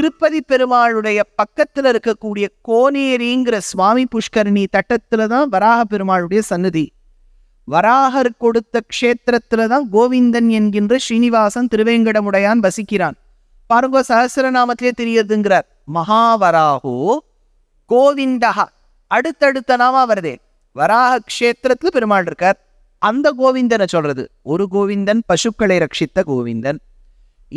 திருப்பதி பெருமாளுடைய பக்கத்தில் இருக்கக்கூடிய கோனேரிங்கிற சுவாமி புஷ்கரணி தட்டத்தில் தான் வராக பெருமாளுடைய சன்னதி வராகர் கொடுத்த க்ஷேத்திரத்தில் தான் கோவிந்தன் என்கின்ற ஸ்ரீனிவாசன் திருவேங்கடமுடையான் வசிக்கிறான் பாருங்க சஹசிரநாமத்திலே தெரியுதுங்கிறார் மகாவராகோ கோவிந்தகா அடுத்தடுத்த நாமா வருதே வராக க்ஷேத்திரத்தில் பெருமாள் இருக்கார் அந்த கோவிந்தனை சொல்றது ஒரு கோவிந்தன் பசுக்களை ரட்சித்த கோவிந்தன்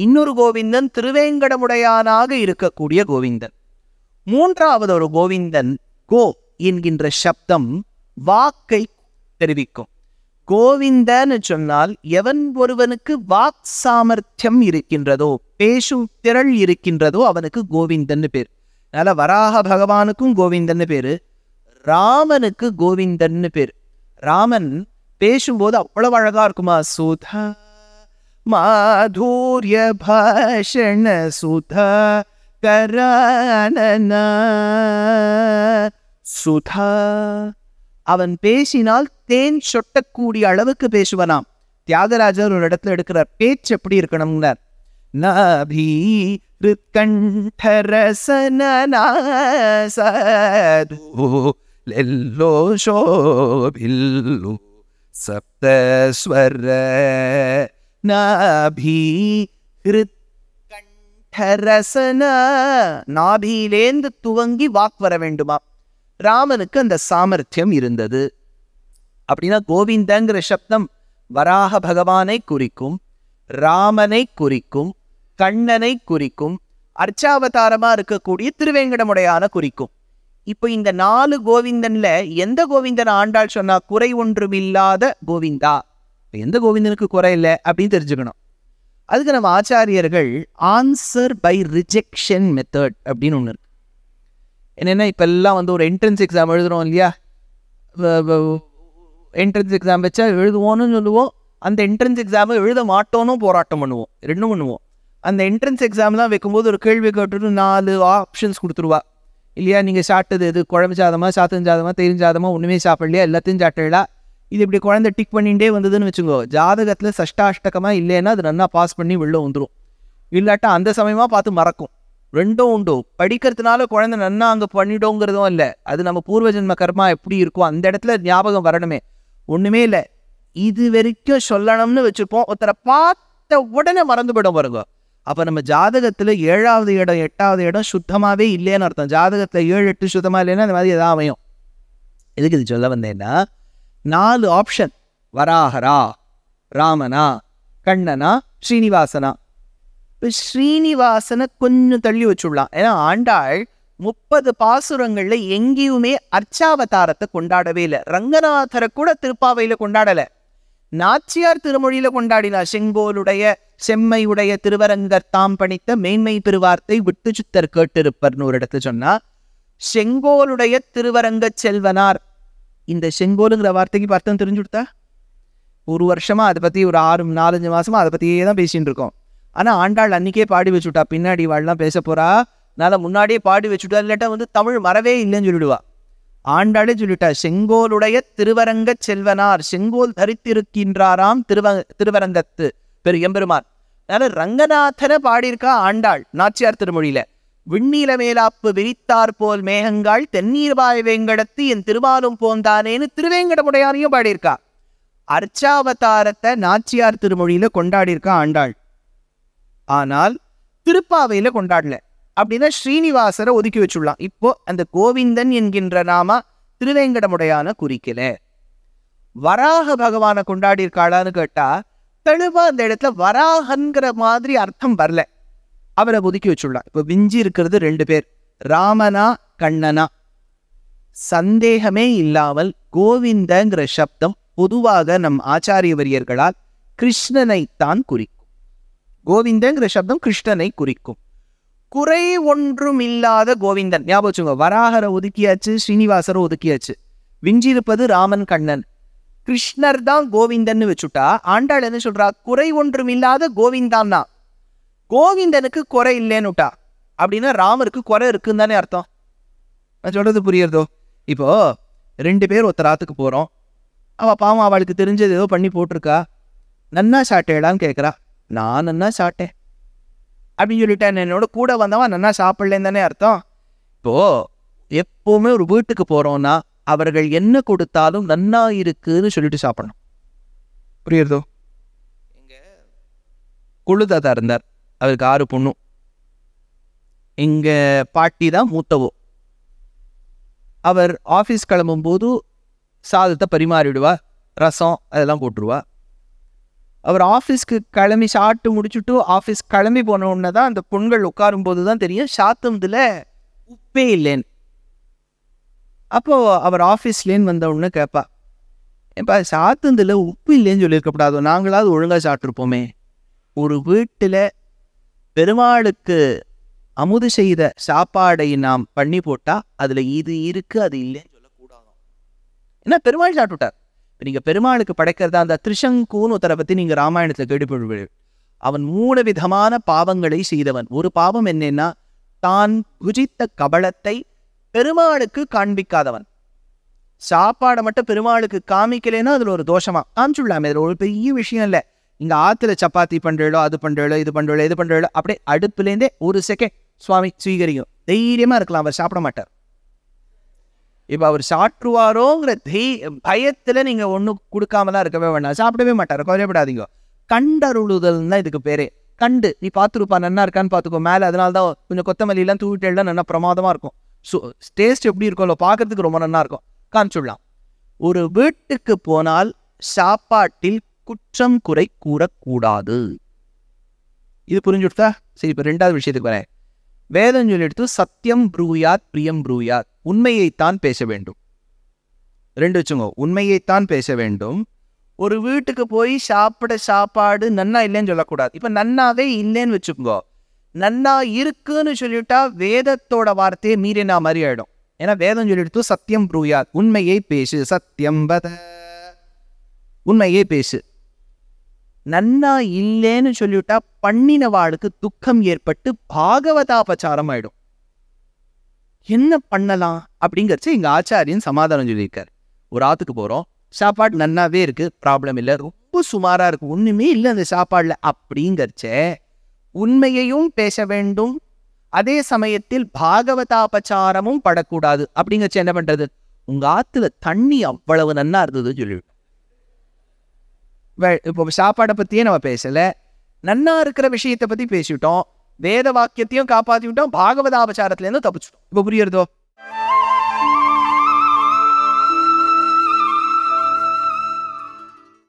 இன்னொரு கோவிந்தன் திருவேங்கடமுடையானாக இருக்கக்கூடிய கோவிந்தன் மூன்றாவது ஒரு கோவிந்தன் கோ என்கின்ற சப்தம் வாக்கை தெரிவிக்கும் கோவிந்தன்னு சொன்னால் எவன் ஒருவனுக்கு வாக் சாமர்த்தியம் இருக்கின்றதோ பேசும் திரள் இருக்கின்றதோ அவனுக்கு கோவிந்தன்னு பேர் அதனால வராக பகவானுக்கும் கோவிந்தன் பேரு ராமனுக்கு கோவிந்தன் பேர் ராமன் பேசும்போது அவ்வளவு அழகா இருக்குமா சுதா சுத கரணனா சுதா அவன் பேசினால் தேன் சொட்டக்கூடிய அளவுக்கு பேசுவனாம் தியாகராஜர் ஒரு இடத்துல எடுக்கிறார் பேச்சு எப்படி இருக்கணும்னார் நாபி ரித்கண்டரசனோ சப்தஸ்வர நாபியிலேந்து துவங்கி வாக் வர வேண்டுமா ராமனுக்கு அந்த சாமர்த்தியம் இருந்தது அப்படின்னா கோவிந்தங்கிற சப்தம் வராக பகவானை குறிக்கும் ராமனை குறிக்கும் கண்ணனை குறிக்கும் அர்ச்சாவதாரமாக இருக்கக்கூடிய திருவேங்கடமுடையான குறிக்கும் இப்போ இந்த நாலு கோவிந்தன்ல எந்த கோவிந்தன் ஆண்டாள் சொன்னா குறை ஒன்றுமில்லாத கோவிந்தா எந்த கோவிந்தனுக்கு குறை இல்லை அப்படின்னு தெரிஞ்சுக்கணும் அதுக்கு நம்ம ஆச்சாரியர்கள் ஆன்சர் பை ரிஜெக்ஷன் மெத்தட் அப்படின்னு ஒன்று இருக்கு என்னென்னா இப்போல்லாம் வந்து ஒரு என்ட்ரன்ஸ் எக்ஸாம் எழுதுகிறோம் இல்லையா என்ட்ரன்ஸ் எக்ஸாம் வச்சா எழுதுவோன்னு சொல்லுவோம் அந்த என்ட்ரன்ஸ் எக்ஸாமை எழுத மாட்டோன்னு போராட்டம் பண்ணுவோம் ரெண்டும் பண்ணுவோம் அந்த என்ட்ரன்ஸ் எக்ஸாம்லாம் வைக்கும்போது ஒரு கேள்வி கேட்டு நாலு ஆப்ஷன்ஸ் கொடுத்துருவா இல்லையா நீங்கள் சாப்பிட்டது எது குழம்பு சாதமாக சாத்தம் சாதமாக தெரிஞ்சாதமாக ஒன்றுமே சாப்பிடலையா எல்லாத்தையும் சாட்டலா இது இப்படி குழந்தை டிக் பண்ணிகிட்டே வந்ததுன்னு வச்சுக்கோ ஜாதகத்தில் சஷ்டாஷ்டகமாக இல்லைன்னா அது நல்லா பாஸ் பண்ணி வெளில வந்துடும் இல்லாட்டா அந்த சமயமாக பார்த்து மறக்கும் ரெண்டும் உண்டு படிக்கிறதுனால குழந்தை நன்னா அங்கே பண்ணிட்டோங்கிறதும் இல்லை அது நம்ம பூர்வ ஜென்ம கர்மா எப்படி இருக்கும் அந்த இடத்துல ஞாபகம் வரணுமே ஒன்றுமே இல்லை இது வரைக்கும் சொல்லணும்னு வச்சுருப்போம் ஒருத்தரை பார்த்த உடனே மறந்து போயிடும் பாருங்க அப்போ நம்ம ஜாதகத்தில் ஏழாவது இடம் எட்டாவது இடம் சுத்தமாகவே இல்லைன்னு அர்த்தம் ஜாதகத்தில் ஏழு எட்டு சுத்தமாக இல்லைன்னா அந்த மாதிரி எதாவது அமையும் எதுக்கு இது சொல்ல வந்தேன்னா நாலு ஆப்ஷன் வராகரா ராமனா கண்ணனா ஸ்ரீனிவாசனா இப்போ ஸ்ரீனிவாசனை கொஞ்சம் தள்ளி வச்சுடலாம் ஏன்னா ஆண்டாள் முப்பது பாசுரங்களில் எங்கேயுமே அர்ச்சாவதாரத்தை கொண்டாடவே இல்லை ரங்கநாதரை கூட திருப்பாவையில் கொண்டாடலை நாச்சியார் திருமொழியில் கொண்டாடினா செங்கோலுடைய செம்மையுடைய திருவரங்கர் தாம் பணித்த மேன்மை பெருவார்த்தை விட்டு சுத்தர் கேட்டிருப்பர்னு ஒரு இடத்துல சொன்னா செங்கோலுடைய திருவரங்க செல்வனார் இந்த செங்கோலுங்கிற வார்த்தைக்கு அர்த்தம் தெரிஞ்சு கொடுத்தா ஒரு வருஷமாக அதை பற்றி ஒரு ஆறு நாலஞ்சு மாதமாக அதை பற்றியே தான் பேசிகிட்டு இருக்கோம் ஆனால் ஆண்டாள் அன்றைக்கே பாடி வச்சுட்டா பின்னாடி வாழலாம் பேச போகிறா அதனால் முன்னாடியே பாடி வச்சுட்டா இல்லாட்டா வந்து தமிழ் மறவே இல்லைன்னு சொல்லிவிடுவா ஆண்டாளே சொல்லிட்டா செங்கோலுடைய திருவரங்க செல்வனார் செங்கோல் தரித்திருக்கின்றாராம் திருவ திருவரங்கத்து பெரு எம்பெருமான் அதனால் ரங்கநாதனை பாடியிருக்கா ஆண்டாள் நாச்சியார் திருமொழியில் விண்ணீல மேலாப்பு விரித்தார் போல் மேகங்கள் தென்னீர்வாய் வேங்கடத்து என் திருவாலும் போந்தானேன்னு திருவேங்கடமுடையாரையும் பாடியிருக்கா அர்ச்சாவதாரத்தை நாச்சியார் திருமொழியில கொண்டாடியிருக்கா ஆண்டாள் ஆனால் திருப்பாவையில கொண்டாடல அப்படின்னா ஸ்ரீனிவாசரை ஒதுக்கி வச்சுடலாம் இப்போ அந்த கோவிந்தன் என்கின்ற நாம திருவேங்கடமுடையான குறிக்கல வராக பகவானை கொண்டாடி இருக்காளான்னு கேட்டா தெளிவா அந்த இடத்துல வராகங்கிற மாதிரி அர்த்தம் வரல அவரை ஒதுக்கி வச்சுடலாம் இப்போ விஞ்சி இருக்கிறது ரெண்டு பேர் ராமனா கண்ணனா சந்தேகமே இல்லாமல் கோவிந்தங்கிற சப்தம் பொதுவாக நம் ஆச்சாரிய வரியர்களால் கிருஷ்ணனைத்தான் குறிக்கும் கோவிந்தங்கிற சப்தம் கிருஷ்ணனை குறிக்கும் குறை ஒன்றும் இல்லாத கோவிந்தன் ஞாபகம் வச்சுங்க வராகரை ஒதுக்கியாச்சு ஸ்ரீனிவாசரை ஒதுக்கியாச்சு விஞ்சிருப்பது ராமன் கண்ணன் கிருஷ்ணர் தான் கோவிந்தன்னு வச்சுட்டா ஆண்டாள் என்ன சொல்றா குறை ஒன்றும் இல்லாத கோவிந்தான் கோவிந்தனுக்கு குறை இல்லைன்னுட்டா அப்படின்னா ராமருக்கு குறை இருக்குன்னு தானே அர்த்தம் நான் சொல்கிறது புரியுறதோ இப்போ ரெண்டு பேர் ஒருத்தர் ஆத்துக்கு போகிறோம் அவள் பாவம் அவளுக்கு தெரிஞ்சது ஏதோ பண்ணி போட்டிருக்கா நன்னா சாட்டேடான்னு கேட்குறா நான் நன்னா சாப்பிட்டேன் அப்படின்னு சொல்லிட்டேன் என்னோட கூட வந்தவன் நன்னா சாப்பிட்லேன்னு தானே அர்த்தம் இப்போது எப்போவுமே ஒரு வீட்டுக்கு போகிறோன்னா அவர்கள் என்ன கொடுத்தாலும் நன்னா இருக்குன்னு சொல்லிட்டு சாப்பிடணும் புரியுறதோ எங்கள் குழுதாதா இருந்தார் அவருக்கு ஆறு பொண்ணும் எங்கள் பாட்டி தான் மூத்தவோ அவர் ஆஃபீஸ் கிளம்பும்போது சாதத்தை பரிமாறிவிடுவா ரசம் அதெல்லாம் போட்டுருவா அவர் ஆஃபீஸ்க்கு கிளம்பி சாப்பிட்டு முடிச்சுட்டு ஆஃபீஸ் கிளம்பி போன உடனே தான் அந்த பொண்கள் உட்காரும்போது தான் தெரியும் சாத்தம்தில் உப்பே இல்லைன்னு அப்போது அவர் ஆஃபீஸ்லேன்னு வந்த உடனே கேட்பா ஏப்பா சாத்தந்தில் உப்பு இல்லைன்னு சொல்லியிருக்கப்படாதோ நாங்களாவது ஒழுங்காக சாப்பிட்ருப்போமே ஒரு வீட்டில் பெருமாளுக்கு அமுது செய்த சாப்பாடை நாம் பண்ணி போட்டா அதுல இது இருக்கு அது இல்லைன்னு சொல்லக்கூடாது ஏன்னா பெருமாள் சாப்பிட்டுட்டார் இப்போ நீங்க பெருமாளுக்கு படைக்கிறதா அந்த திருஷங்கூன்னு உத்தரை பத்தி நீங்க ராமாயணத்தில் கேட்டுப்படுவீர்கள் அவன் மூணு விதமான பாவங்களை செய்தவன் ஒரு பாவம் என்னன்னா தான் குஜித்த கபலத்தை பெருமாளுக்கு காண்பிக்காதவன் சாப்பாடை மட்டும் பெருமாளுக்கு காமிக்கலைன்னா அதில் ஒரு தோஷமா காமிச்சுடலாமே அதில் ஒரு பெரிய விஷயம் இல்லை இங்கே ஆற்றுல சப்பாத்தி பண்ணுறீளோ அது பண்ணுறீளோ இது பண்ணுறீளோ இது பண்ணுறீளோ அப்படியே அடுப்புலேருந்தே ஒரு செகண்ட் சுவாமி சுவீகரிக்கும் தைரியமாக இருக்கலாம் அவர் சாப்பிட மாட்டார் இப்போ அவர் சாற்றுவாரோங்கிற தெய் பயத்தில் நீங்கள் ஒன்றும் தான் இருக்கவே வேண்டாம் சாப்பிடவே மாட்டார் குறையப்படாதீங்க கண்டருழுதல் தான் இதுக்கு பேரே கண்டு நீ பார்த்துருப்பா நன்னா இருக்கான்னு பார்த்துக்கோ மேலே அதனால தான் கொஞ்சம் கொத்தமல்லிலாம் தூவிட்டேலாம் நல்லா பிரமாதமாக இருக்கும் ஸோ டேஸ்ட் எப்படி இருக்கும்ல பார்க்குறதுக்கு ரொம்ப நல்லா இருக்கும் காமிச்சுடலாம் ஒரு வீட்டுக்கு போனால் சாப்பாட்டில் குற்றம் குறை கூறக்கூடாது இது கொடுத்தா சரி இப்போ ரெண்டாவது விஷயத்துக்கு வரேன் வேதம் எடுத்து சத்தியம் ப்ரூயாத் பிரியம் ப்ரூயாத் உண்மையைத்தான் பேச வேண்டும் ரெண்டு வச்சுங்க உண்மையைத்தான் பேச வேண்டும் ஒரு வீட்டுக்கு போய் சாப்பிட சாப்பாடு நன்னா இல்லைன்னு சொல்லக்கூடாது இப்போ நன்னாவே இல்லைன்னு வச்சுக்கோங்கோ நன்னா இருக்குன்னு சொல்லிட்டா வேதத்தோட வார்த்தையை மீறினா மாதிரி ஆயிடும் ஏன்னா வேதம் எடுத்து சத்தியம் ப்ரூயாத் உண்மையை பேசு சத்தியம் பத உண்மையை பேசு நன்னா இல்லைன்னு சொல்லிவிட்டா பண்ணினவாளுக்கு துக்கம் ஏற்பட்டு பாகவதாபச்சாரம் ஆயிடும் என்ன பண்ணலாம் அப்படிங்கிறச்சு எங்க ஆச்சாரியன் சமாதானம் சொல்லியிருக்காரு ஒரு ஆத்துக்கு போறோம் சாப்பாடு நன்னாவே இருக்கு ப்ராப்ளம் இல்லை ரொம்ப சுமாரா இருக்கு ஒண்ணுமே இல்லை அந்த சாப்பாடுல அப்படிங்கிறச்சே உண்மையையும் பேச வேண்டும் அதே சமயத்தில் பாகவதாபச்சாரமும் படக்கூடாது அப்படிங்கிறச்சு என்ன பண்றது உங்க ஆத்துல தண்ணி அவ்வளவு நன்னா இருந்ததுன்னு சொல்லிவிட்டு இப்போ சாப்பாடை பற்றியே நம்ம பேசலை நன்னா இருக்கிற விஷயத்தை பற்றி பேசிவிட்டோம் வேத வாக்கியத்தையும் காப்பாற்றி விட்டோம் பாகவதாபச்சாரத்துலேருந்து தப்பிச்சுட்டோம் இப்போ புரியுறதோ